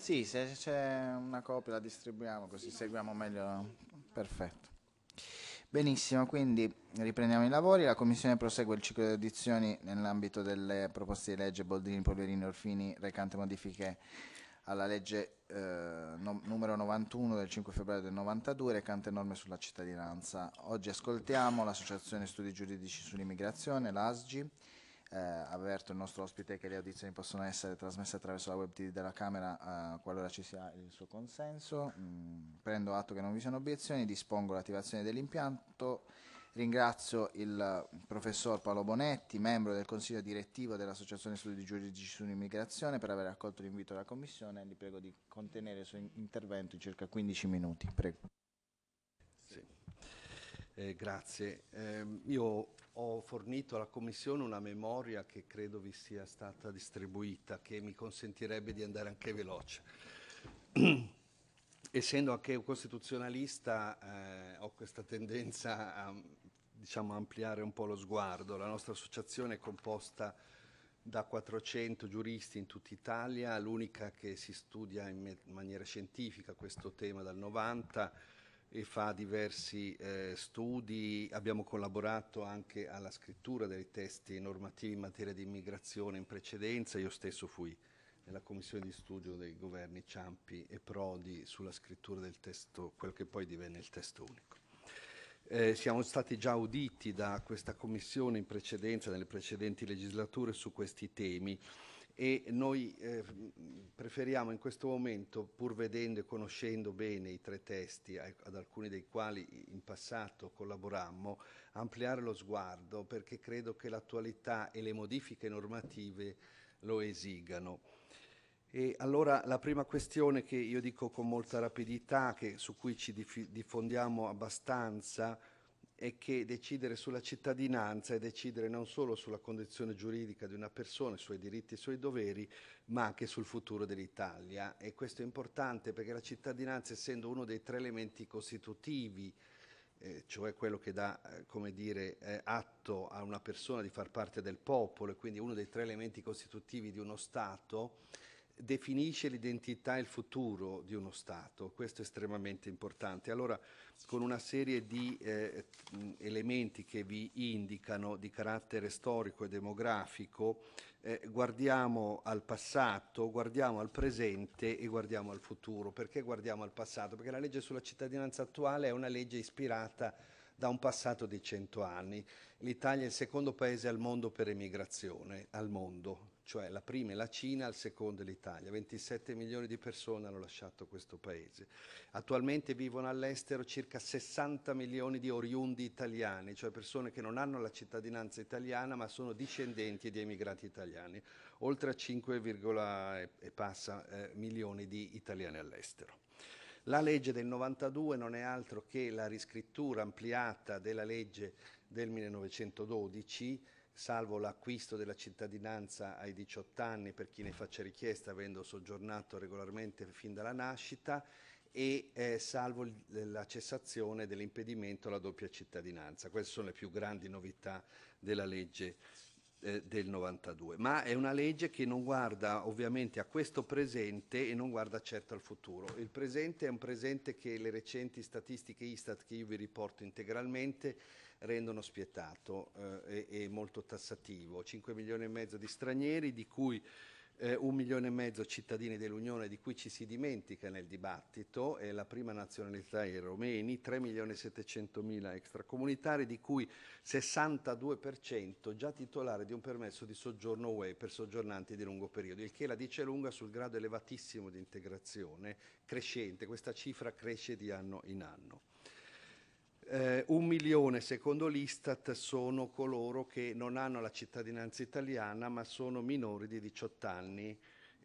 Sì, se c'è una copia la distribuiamo così seguiamo meglio. Perfetto. Benissimo, quindi riprendiamo i lavori. La Commissione prosegue il ciclo di audizioni nell'ambito delle proposte di legge Boldrini, Polverini, Orfini recante modifiche alla legge eh, no, numero 91 del 5 febbraio del 92 recante norme sulla cittadinanza. Oggi ascoltiamo l'Associazione Studi Giuridici sull'Immigrazione, l'ASGI, eh, avverto il nostro ospite che le audizioni possono essere trasmesse attraverso la web TV della Camera eh, qualora ci sia il suo consenso. Mm, prendo atto che non vi siano obiezioni, dispongo l'attivazione dell'impianto. Ringrazio il professor Paolo Bonetti, membro del consiglio direttivo dell'Associazione Studi Giuridici sull'Immigrazione, per aver accolto l'invito della Commissione. Li prego di contenere il suo intervento in circa 15 minuti. Prego. Sì. Eh, grazie. Eh, io ho fornito alla Commissione una memoria che credo vi sia stata distribuita, che mi consentirebbe di andare anche veloce. Essendo anche un costituzionalista, eh, ho questa tendenza a diciamo, ampliare un po' lo sguardo. La nostra associazione è composta da 400 giuristi in tutta Italia, l'unica che si studia in maniera scientifica questo tema dal 90 e fa diversi eh, studi, abbiamo collaborato anche alla scrittura dei testi normativi in materia di immigrazione in precedenza, io stesso fui nella commissione di studio dei governi Ciampi e Prodi sulla scrittura del testo, quel che poi divenne il testo unico. Eh, siamo stati già uditi da questa commissione in precedenza, nelle precedenti legislature, su questi temi e noi eh, preferiamo in questo momento, pur vedendo e conoscendo bene i tre testi, eh, ad alcuni dei quali in passato collaborammo, ampliare lo sguardo perché credo che l'attualità e le modifiche normative lo esigano. E allora la prima questione che io dico con molta rapidità, che, su cui ci diffondiamo abbastanza, è che decidere sulla cittadinanza è decidere non solo sulla condizione giuridica di una persona, i suoi diritti e i suoi doveri, ma anche sul futuro dell'Italia. E questo è importante perché la cittadinanza, essendo uno dei tre elementi costitutivi, eh, cioè quello che dà eh, dire, eh, atto a una persona di far parte del popolo, e quindi uno dei tre elementi costitutivi di uno Stato, definisce l'identità e il futuro di uno Stato, questo è estremamente importante. Allora, con una serie di eh, elementi che vi indicano di carattere storico e demografico, eh, guardiamo al passato, guardiamo al presente e guardiamo al futuro. Perché guardiamo al passato? Perché la legge sulla cittadinanza attuale è una legge ispirata da un passato di cento anni. L'Italia è il secondo paese al mondo per emigrazione, al mondo, cioè la prima è la Cina, il secondo è l'Italia. 27 milioni di persone hanno lasciato questo paese. Attualmente vivono all'estero circa 60 milioni di oriundi italiani, cioè persone che non hanno la cittadinanza italiana ma sono discendenti di emigrati italiani, oltre a 5, e passa eh, milioni di italiani all'estero. La legge del 92 non è altro che la riscrittura ampliata della legge del 1912 salvo l'acquisto della cittadinanza ai 18 anni per chi ne faccia richiesta avendo soggiornato regolarmente fin dalla nascita e eh, salvo la cessazione dell'impedimento alla doppia cittadinanza. Queste sono le più grandi novità della legge eh, del 92, ma è una legge che non guarda ovviamente a questo presente e non guarda certo al futuro. Il presente è un presente che le recenti statistiche Istat che io vi riporto integralmente rendono spietato eh, e, e, molto tassativo. 5 milioni e mezzo di stranieri, di cui eh, un milione e mezzo cittadini dell'Unione, di cui ci si dimentica nel dibattito, e la prima nazionalità è i romeni, 3 milioni e 700 mila extracomunitari, di cui 62% già titolare di un permesso di soggiorno UE per soggiornanti di lungo periodo, il che la dice lunga sul grado elevatissimo di integrazione crescente, questa cifra cresce di anno in anno. Eh, un milione, secondo l'Istat, sono coloro che non hanno la cittadinanza italiana ma sono minori di 18 anni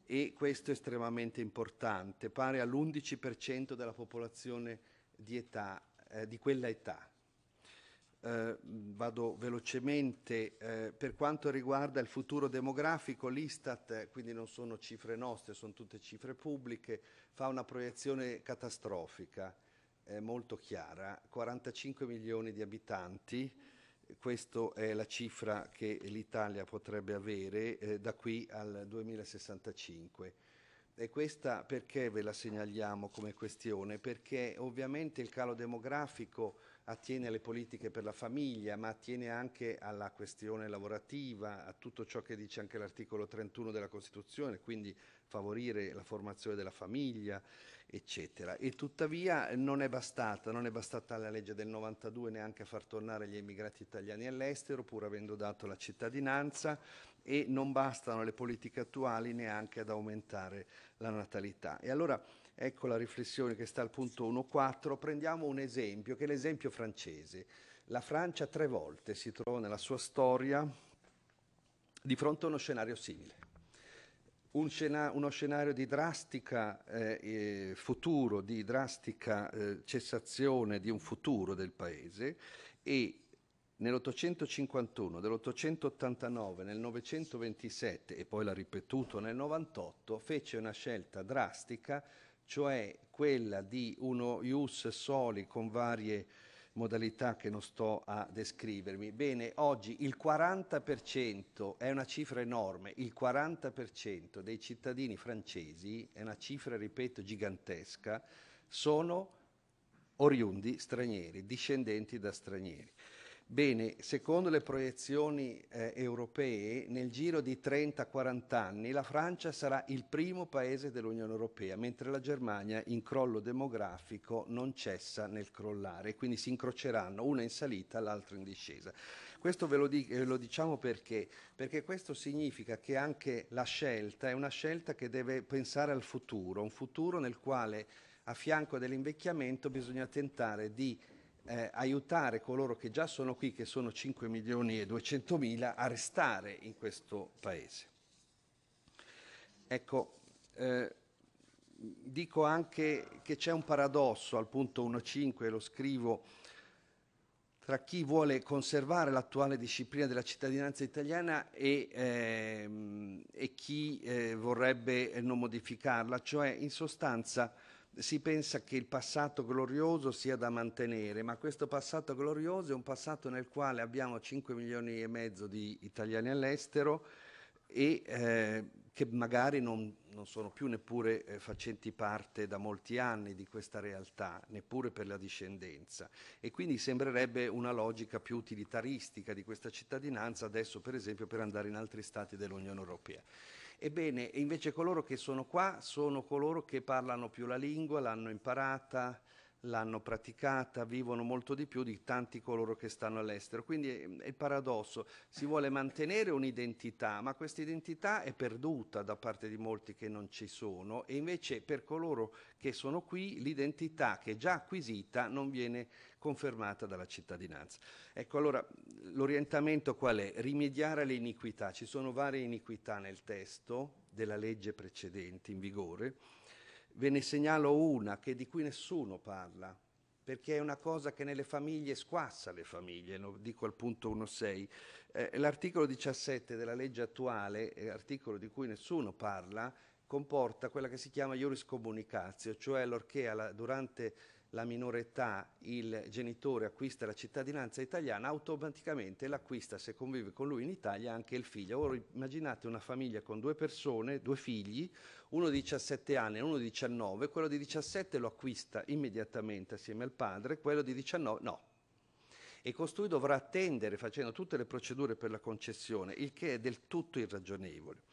e questo è estremamente importante, pari all'11% della popolazione di, età, eh, di quella età. Eh, vado velocemente, eh, per quanto riguarda il futuro demografico, l'Istat, eh, quindi non sono cifre nostre, sono tutte cifre pubbliche, fa una proiezione catastrofica è molto chiara, 45 milioni di abitanti, questa è la cifra che l'Italia potrebbe avere eh, da qui al 2065. E questa perché ve la segnaliamo come questione? Perché ovviamente il calo demografico attiene alle politiche per la famiglia, ma attiene anche alla questione lavorativa, a tutto ciò che dice anche l'articolo 31 della Costituzione, quindi favorire la formazione della famiglia, eccetera. E tuttavia non è bastata, non è bastata la legge del 92 neanche a far tornare gli emigrati italiani all'estero, pur avendo dato la cittadinanza, e non bastano le politiche attuali neanche ad aumentare la natalità. E allora Ecco la riflessione che sta al punto 1.4. Prendiamo un esempio, che è l'esempio francese. La Francia tre volte si trova nella sua storia di fronte a uno scenario simile. Un scena- uno scenario di drastica eh, futuro, di drastica eh, cessazione di un futuro del paese e nell'851, nell'889, nel 927 e poi l'ha ripetuto nel 98, fece una scelta drastica cioè quella di uno ius soli con varie modalità che non sto a descrivermi. Bene, oggi il 40% è una cifra enorme, il 40% dei cittadini francesi, è una cifra, ripeto, gigantesca, sono oriundi stranieri, discendenti da stranieri. Bene, secondo le proiezioni eh, europee, nel giro di 30-40 anni la Francia sarà il primo paese dell'Unione Europea, mentre la Germania in crollo demografico non cessa nel crollare, quindi si incroceranno una in salita, l'altra in discesa. Questo ve lo, di- ve eh, lo diciamo perché? Perché questo significa che anche la scelta è una scelta che deve pensare al futuro, un futuro nel quale a fianco dell'invecchiamento bisogna tentare di eh, aiutare coloro che già sono qui, che sono 5 milioni e 200 mila, a restare in questo paese. Ecco, eh, dico anche che c'è un paradosso al punto 1.5, lo scrivo, tra chi vuole conservare l'attuale disciplina della cittadinanza italiana e, eh, e chi eh, vorrebbe non modificarla, cioè in sostanza si pensa che il passato glorioso sia da mantenere, ma questo passato glorioso è un passato nel quale abbiamo 5 milioni e mezzo di italiani all'estero e eh, che magari non, non, sono più neppure eh, facenti parte da molti anni di questa realtà, neppure per la discendenza. E quindi sembrerebbe una logica più utilitaristica di questa cittadinanza adesso, per esempio, per andare in altri stati dell'Unione Europea. Ebbene, invece coloro che sono qua sono coloro che parlano più la lingua, l'hanno imparata, l'hanno praticata, vivono molto di più di tanti coloro che stanno all'estero. Quindi ehm, è il paradosso, si vuole mantenere un'identità, ma questa identità è perduta da parte di molti che non ci sono e invece per coloro che sono qui l'identità che è già acquisita non viene confermata dalla cittadinanza. Ecco allora l'orientamento qual è? Rimediare alle iniquità. Ci sono varie iniquità nel testo della legge precedente in vigore. Ve ne segnalo una che di cui nessuno parla, perché è una cosa che nelle famiglie squassa le famiglie, lo dico al punto 1.6. Eh, l'articolo 17 della legge attuale, eh, articolo di cui nessuno parla, comporta quella che si chiama iuris communicatio, cioè allorché alla, durante la minore età il genitore acquista la cittadinanza italiana, automaticamente l'acquista, se convive con lui in Italia, anche il figlio. Ora immaginate una famiglia con due persone, due figli, uno di 17 anni e uno di 19, quello di 17 lo acquista immediatamente assieme al padre, quello di 19 no. E costui dovrà attendere facendo tutte le procedure per la concessione, il che è del tutto irragionevole.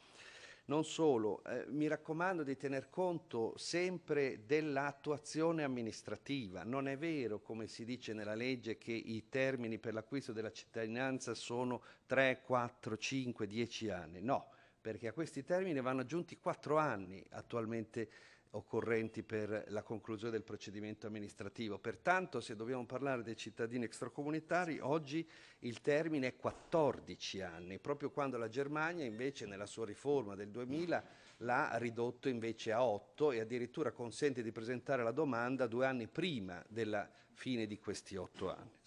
Non solo, eh, mi raccomando di tener conto sempre dell'attuazione amministrativa. Non è vero, come si dice nella legge, che i termini per l'acquisto della cittadinanza sono 3, 4, 5, 10 anni. No, perché a questi termini vanno aggiunti 4 anni attualmente occorrenti per la conclusione del procedimento amministrativo. Pertanto, se dobbiamo parlare dei cittadini extracomunitari, oggi il termine è 14 anni, proprio quando la Germania invece nella sua riforma del 2000 l'ha ridotto invece a 8 e addirittura consente di presentare la domanda due anni prima della fine di questi 8 anni.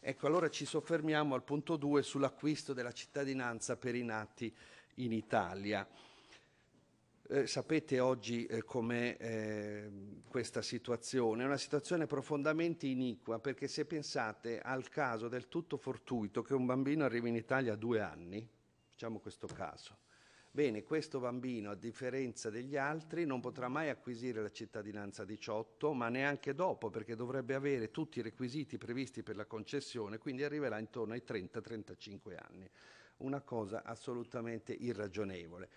Ecco, allora ci soffermiamo al punto 2 sull'acquisto della cittadinanza per i nati in Italia. Eh, sapete oggi eh, com'è eh, questa situazione, è una situazione profondamente iniqua perché se pensate al caso del tutto fortuito che un bambino arrivi in Italia a due anni, facciamo questo caso, bene, questo bambino a differenza degli altri non potrà mai acquisire la cittadinanza a 18 ma neanche dopo perché dovrebbe avere tutti i requisiti previsti per la concessione, quindi arriverà intorno ai 30-35 anni, una cosa assolutamente irragionevole.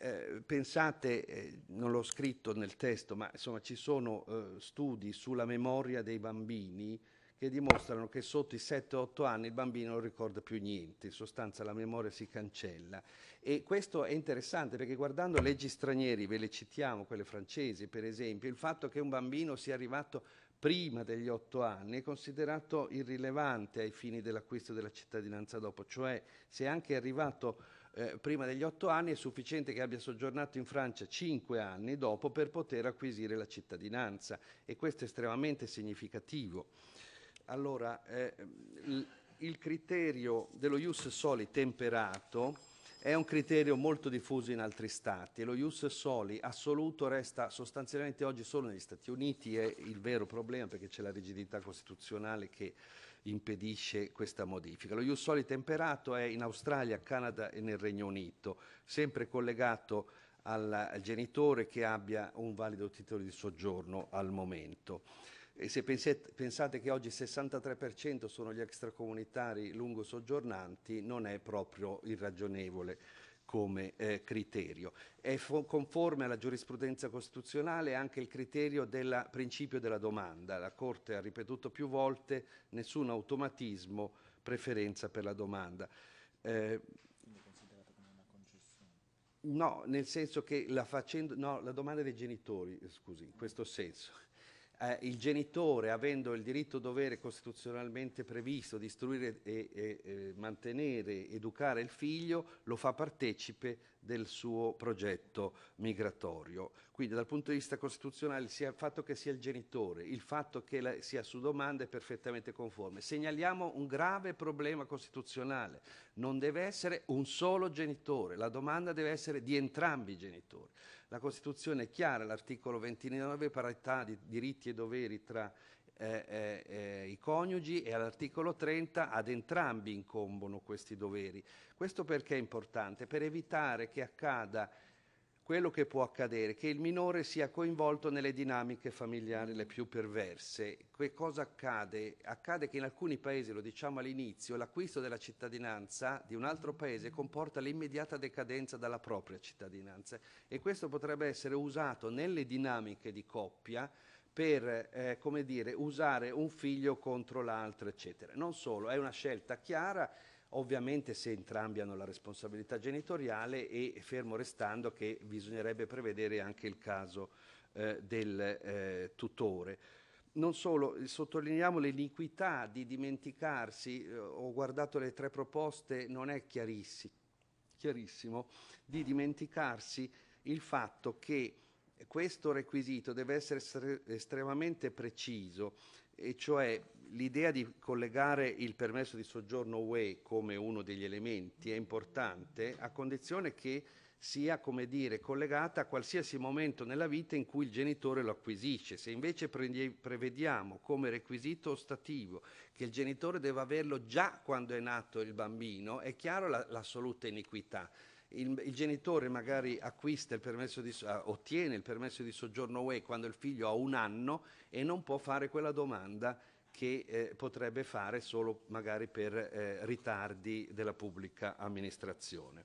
Eh, pensate, eh, non l'ho scritto nel testo, ma insomma ci sono eh, studi sulla memoria dei bambini che dimostrano che sotto i 7-8 anni il bambino non ricorda più niente, in sostanza la memoria si cancella. E questo è interessante perché guardando leggi stranieri, ve le citiamo, quelle francesi per esempio, il fatto che un bambino sia arrivato prima degli 8 anni è considerato irrilevante ai fini dell'acquisto della cittadinanza dopo, cioè se è anche arrivato eh, prima degli otto anni è sufficiente che abbia soggiornato in Francia cinque anni dopo per poter acquisire la cittadinanza e questo è estremamente significativo. Allora, eh, il criterio dello ius soli temperato è un criterio molto diffuso in altri stati e lo ius soli assoluto resta sostanzialmente oggi solo negli Stati Uniti, è il vero problema perché c'è la rigidità costituzionale che impedisce questa modifica. Lo Ius temperato è in Australia, Canada e nel Regno Unito, sempre collegato al, genitore che abbia un valido titolo di soggiorno al momento. E se pensate che oggi il 63% sono gli extracomunitari lungo soggiornanti, non è proprio irragionevole come eh, criterio. È conforme alla giurisprudenza costituzionale anche il criterio del principio della domanda. La Corte ha ripetuto più volte nessun automatismo, preferenza per la domanda. Eh, No, nel senso che la, facendo, no, la domanda dei genitori, scusi, in questo senso eh, il genitore, avendo il diritto dovere costituzionalmente previsto di istruire e, e, e mantenere, educare il figlio, lo fa partecipe del suo progetto migratorio. Quindi dal punto di vista costituzionale sia il fatto che sia il genitore, il fatto che la, sia su domanda è perfettamente conforme. Segnaliamo un grave problema costituzionale non deve essere un solo genitore, la domanda deve essere di entrambi i genitori. La Costituzione è chiara, l'articolo 29, parità di diritti e doveri tra eh, eh, eh, i coniugi e all'articolo 30 ad entrambi incombono questi doveri. Questo perché è importante? Per evitare che accada quello che può accadere, che il minore sia coinvolto nelle dinamiche familiari le più perverse. Che cosa accade? Accade che in alcuni paesi, lo diciamo all'inizio, l'acquisto della cittadinanza di un altro paese comporta l'immediata decadenza dalla propria cittadinanza e questo potrebbe essere usato nelle dinamiche di coppia per eh, come dire, usare un figlio contro l'altro, eccetera. Non solo, è una scelta chiara ovviamente se entrambi hanno la responsabilità genitoriale e fermo restando che bisognerebbe prevedere anche il caso eh, del eh, tutore. Non solo, sottolineiamo l'iniquità di dimenticarsi, eh, ho guardato le tre proposte, non è chiarissimo, chiarissimo di dimenticarsi il fatto che questo requisito deve essere estremamente preciso, e cioè l'idea di collegare il permesso di soggiorno UE come uno degli elementi è importante a condizione che sia, come dire, collegata a qualsiasi momento nella vita in cui il genitore lo acquisisce. Se invece prevediamo come requisito ostativo che il genitore deve averlo già quando è nato il bambino, è chiaro la, l'assoluta iniquità. Il, il, genitore magari acquista il permesso di, eh, ottiene il permesso di soggiorno UE quando il figlio ha un anno e non può fare quella domanda che eh, potrebbe fare solo magari per eh, ritardi della pubblica amministrazione.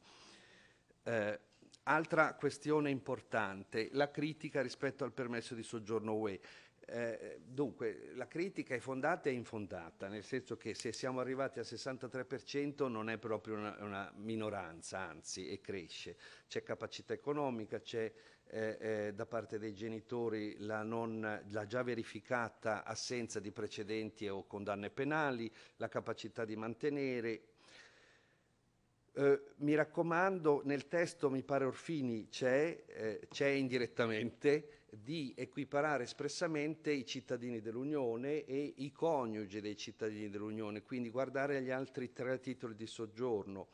Eh, altra questione importante, la critica rispetto al permesso di soggiorno UE. Eh, eh, dunque, la critica è fondata e infondata, nel senso che se siamo arrivati al 63% non è proprio una, una minoranza, anzi, e cresce. C'è capacità economica, c'è eh, eh, da parte dei genitori la, non, la, già verificata assenza di precedenti o condanne penali, la capacità di mantenere. Eh, mi raccomando, nel testo mi pare Orfini c'è, eh, c'è indirettamente di equiparare espressamente i cittadini dell'Unione e i coniugi dei cittadini dell'Unione, quindi guardare agli altri tre titoli di soggiorno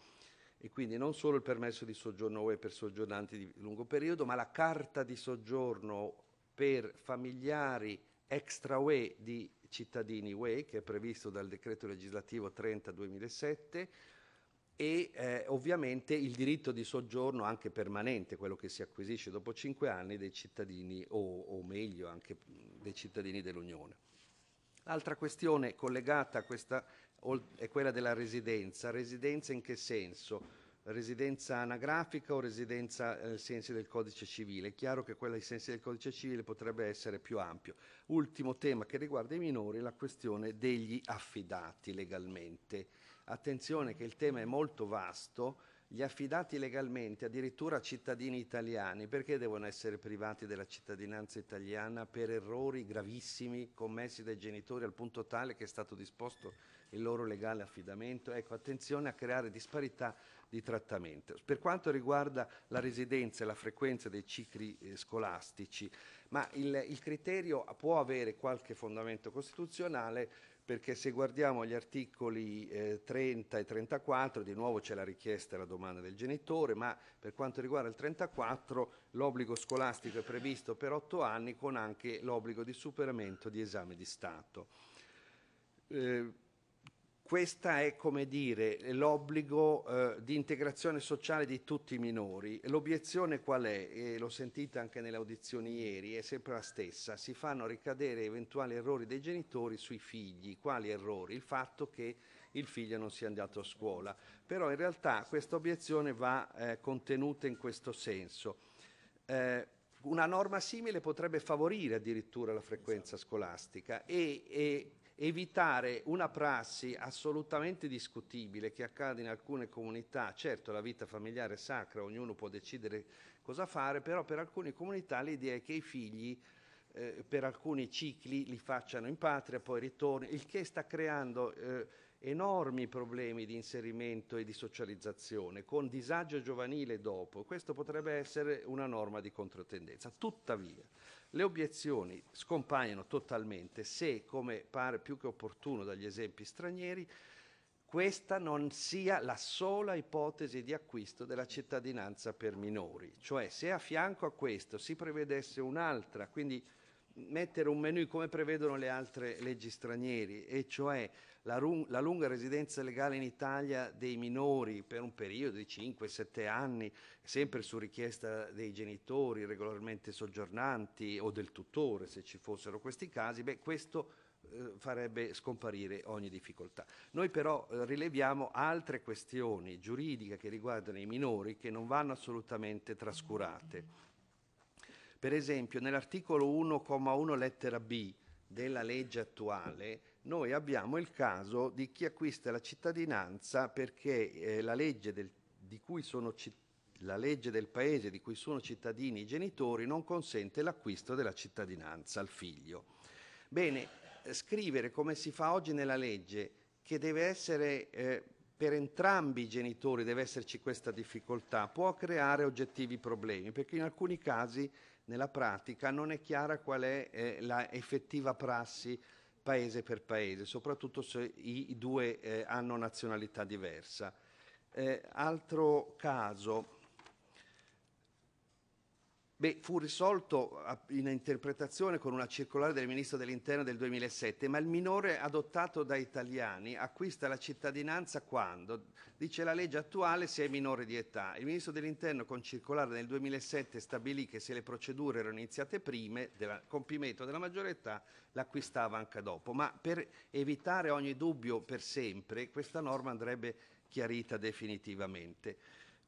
e quindi non solo il permesso di soggiorno UE per soggiornanti di lungo periodo, ma la carta di soggiorno per familiari extra UE di cittadini UE che è previsto dal decreto legislativo 30 2007 e eh, ovviamente il diritto di soggiorno anche permanente, quello che si acquisisce dopo cinque anni dei cittadini o, o meglio anche dei cittadini dell'Unione. L'altra questione collegata a questa è quella della residenza. Residenza in che senso? Residenza anagrafica o residenza eh, ai eh, sensi del codice civile? È chiaro che quella ai sensi del codice civile potrebbe essere più ampio. Ultimo tema che riguarda i minori è la questione degli affidati legalmente Attenzione che il tema è molto vasto, gli affidati legalmente addirittura cittadini italiani, perché devono essere privati della cittadinanza italiana per errori gravissimi commessi dai genitori al punto tale che è stato disposto il loro legale affidamento? Ecco, attenzione a creare disparità di trattamento. Per quanto riguarda la residenza e la frequenza dei cicli eh, scolastici, ma il, il criterio può avere qualche fondamento costituzionale, perché se guardiamo gli articoli eh, 30 e 34, di nuovo c'è la richiesta e la domanda del genitore, ma per quanto riguarda il 34 l'obbligo scolastico è previsto per 8 anni con anche l'obbligo di superamento di esame di Stato. Eh, questo è come dire l'obbligo eh, di integrazione sociale di tutti i minori. L'obiezione qual è? l'ho sentita anche nelle audizioni ieri, è sempre la stessa. Si fanno ricadere eventuali errori dei genitori sui figli. Quali errori? Il fatto che il figlio non sia andato a scuola. Però in realtà questa obiezione va eh, contenuta in questo senso. Eh, una norma simile potrebbe favorire addirittura la frequenza esatto. scolastica e, e evitare una prassi assolutamente discutibile che accade in alcune comunità. Certo, la vita familiare è sacra, ognuno può decidere cosa fare, però per alcune comunità l'idea è che i figli eh, per alcuni cicli li facciano in patria, poi ritorni, il che sta creando eh, enormi problemi di inserimento e di socializzazione, con disagio giovanile dopo. Questo potrebbe essere una norma di controtendenza. Tuttavia, le obiezioni scompaiono totalmente se, come pare più che opportuno dagli esempi stranieri, questa non sia la sola ipotesi di acquisto della cittadinanza per minori, cioè se a fianco a questo si prevedesse un'altra, quindi mettere un menu come prevedono le altre leggi stranieri e cioè la, run- la, lunga residenza legale in Italia dei minori per un periodo di 5-7 anni, sempre su richiesta dei genitori regolarmente soggiornanti o del tutore, se ci fossero questi casi, beh, questo eh, farebbe scomparire ogni difficoltà. Noi però eh, rileviamo altre questioni giuridiche che riguardano i minori che non vanno assolutamente trascurate per esempio, nell'articolo 1,1 lettera B della legge attuale, noi abbiamo il caso di chi acquista la cittadinanza perché eh, la, legge del, la legge del paese di cui sono cittadini i genitori non consente l'acquisto della cittadinanza al figlio. Bene, eh, scrivere come si fa oggi nella legge che deve essere eh, per entrambi i genitori deve esserci questa difficoltà, può creare oggettivi problemi, perché in alcuni casi nella pratica non è chiara qual è eh, la effettiva prassi paese per paese, soprattutto se i, due eh, hanno nazionalità diversa. Eh, altro caso Beh, fu risolto in interpretazione con una circolare del ministro dell'interno del 2007, ma il minore adottato da italiani acquista la cittadinanza quando, dice la legge attuale, si è minore di età. Il ministro dell'interno con circolare nel 2007 stabilì che se le procedure erano iniziate prima del compimento della maggiore età, l'acquistava anche dopo. Ma per evitare ogni dubbio per sempre, questa norma andrebbe chiarita definitivamente.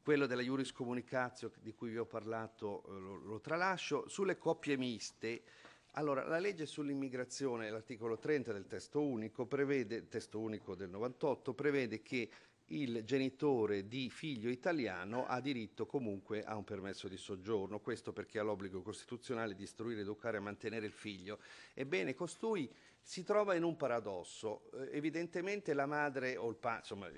Quello della Iuris Comunicatio di cui vi ho parlato eh, lo, lo tralascio. Sulle coppie miste, allora, la legge sull'immigrazione, l'articolo 30 del testo unico, prevede, testo unico del 98, prevede che il genitore di figlio italiano ha diritto comunque a un permesso di soggiorno, questo perché ha l'obbligo costituzionale di istruire, educare e mantenere il figlio. Ebbene, costui si trova in un paradosso. Eh, evidentemente la madre o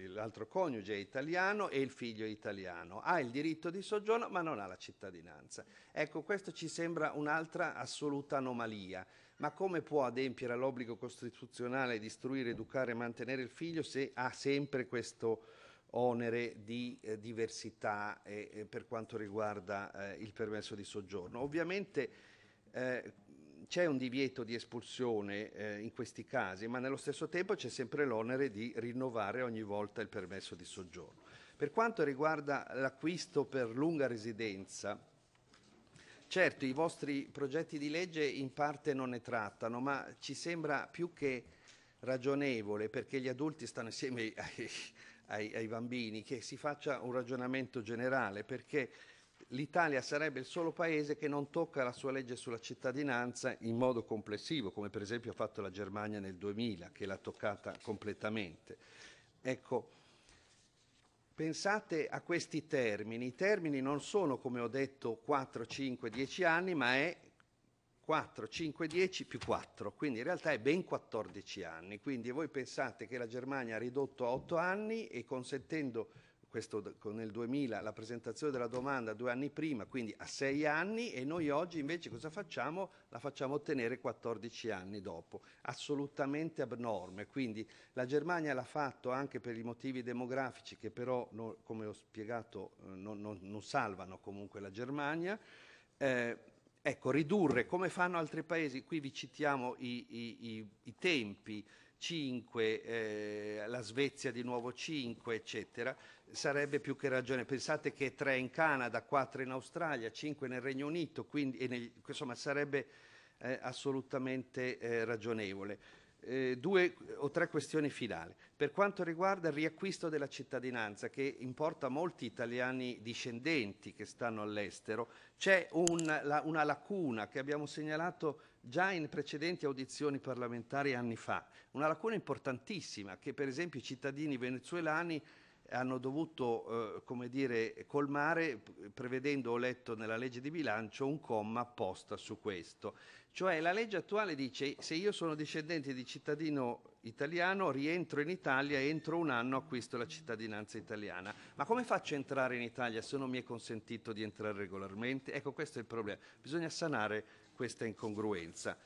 l'altro coniuge è italiano e il figlio è italiano. Ha il diritto di soggiorno ma non ha la cittadinanza. Ecco, questo ci sembra un'altra assoluta anomalia. Ma come può adempiere all'obbligo costituzionale di istruire, educare e mantenere il figlio se ha sempre questo onere di eh, diversità eh, per quanto riguarda eh, il permesso di soggiorno? Ovviamente eh, c'è un divieto di espulsione eh, in questi casi, ma nello stesso tempo c'è sempre l'onere di rinnovare ogni volta il permesso di soggiorno. Per quanto riguarda l'acquisto per lunga residenza, Certo, i vostri progetti di legge in parte non ne trattano, ma ci sembra più che ragionevole, perché gli adulti stanno insieme ai, ai, ai bambini, che si faccia un ragionamento generale, perché l'Italia sarebbe il solo paese che non tocca la sua legge sulla cittadinanza in modo complessivo, come per esempio ha fatto la Germania nel 2000, che l'ha toccata completamente. Ecco, Pensate a questi termini. I termini non sono, come ho detto, 4, 5, 10 anni, ma è 4, 5, 10 più 4, quindi in realtà è ben 14 anni. Quindi voi pensate che la Germania ha ridotto a 8 anni e consentendo questo nel 2000 la presentazione della domanda due anni prima, quindi a sei anni e noi oggi invece cosa facciamo? La facciamo ottenere 14 anni dopo, assolutamente abnorme. Quindi la Germania l'ha fatto anche per i motivi demografici che però, no, come ho spiegato, eh, non, non, non, salvano comunque la Germania. Eh, ecco, ridurre come fanno altri paesi, qui vi citiamo i, i, i, i tempi, 5, eh, la Svezia di nuovo 5, eccetera, sarebbe più che ragione. Pensate che 3 in Canada, 4 in Australia, 5 nel Regno Unito, quindi negli, insomma sarebbe eh, assolutamente eh, ragionevole. Eh, due o tre questioni finali. Per quanto riguarda il riacquisto della cittadinanza, che importa molti italiani discendenti che stanno all'estero, c'è un, la, una lacuna che abbiamo segnalato già in precedenti audizioni parlamentari anni fa. Una lacuna importantissima che per esempio i cittadini venezuelani hanno dovuto eh, come dire, colmare prevedendo, ho letto nella legge di bilancio, un comma apposta su questo. Cioè la legge attuale dice se io sono discendente di cittadino italiano, rientro in Italia e entro un anno acquisto la cittadinanza italiana. Ma come faccio a entrare in Italia se non mi è consentito di entrare regolarmente? Ecco questo è il problema. Bisogna sanare questa incongruenza.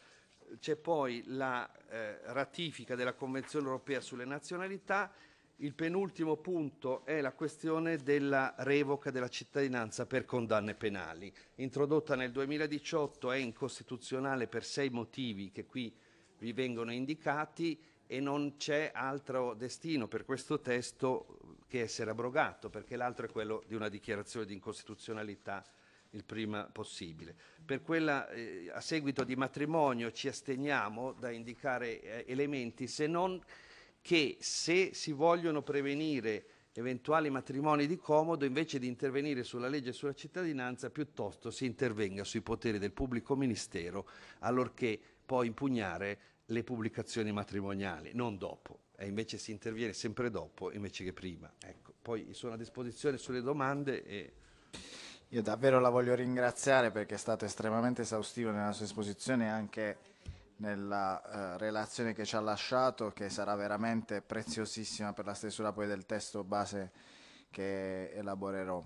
C'è poi la eh, ratifica della Convenzione europea sulle nazionalità. Il penultimo punto è la questione della revoca della cittadinanza per condanne penali. Introdotta nel 2018 è incostituzionale per sei motivi che qui vi vengono indicati e non c'è altro destino per questo testo che essere abrogato, perché l'altro è quello di una dichiarazione di incostituzionalità il prima possibile. Per quella eh, a seguito di matrimonio ci asteniamo da indicare eh, elementi se non che se si vogliono prevenire eventuali matrimoni di comodo, invece di intervenire sulla legge sulla cittadinanza, piuttosto si intervenga sui poteri del pubblico ministero, allorché può impugnare le pubblicazioni matrimoniali, non dopo. E invece si interviene sempre dopo invece che prima. Ecco. Poi sono a disposizione sulle domande e... Io davvero la voglio ringraziare perché è stato estremamente esaustivo nella sua esposizione e anche nella eh, relazione che ci ha lasciato, che sarà veramente preziosissima per la stesura poi del testo base che elaborerò.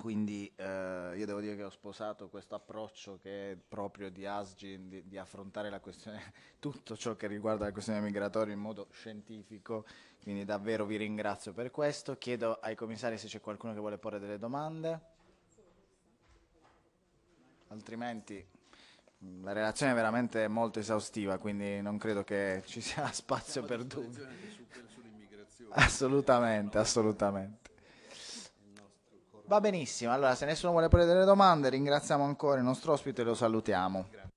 Quindi eh, io devo dire che ho sposato questo approccio che è proprio di Asgin di, di, affrontare la questione, tutto ciò che riguarda la questione migratoria in modo scientifico, quindi davvero vi ringrazio per questo. Chiedo ai commissari se c'è qualcuno che vuole porre delle domande altrimenti la relazione è veramente molto esaustiva, quindi non credo che ci sia spazio Siamo per dubbi. Assolutamente, assolutamente. Va benissimo, allora se nessuno vuole porre delle domande ringraziamo ancora il nostro ospite e lo salutiamo.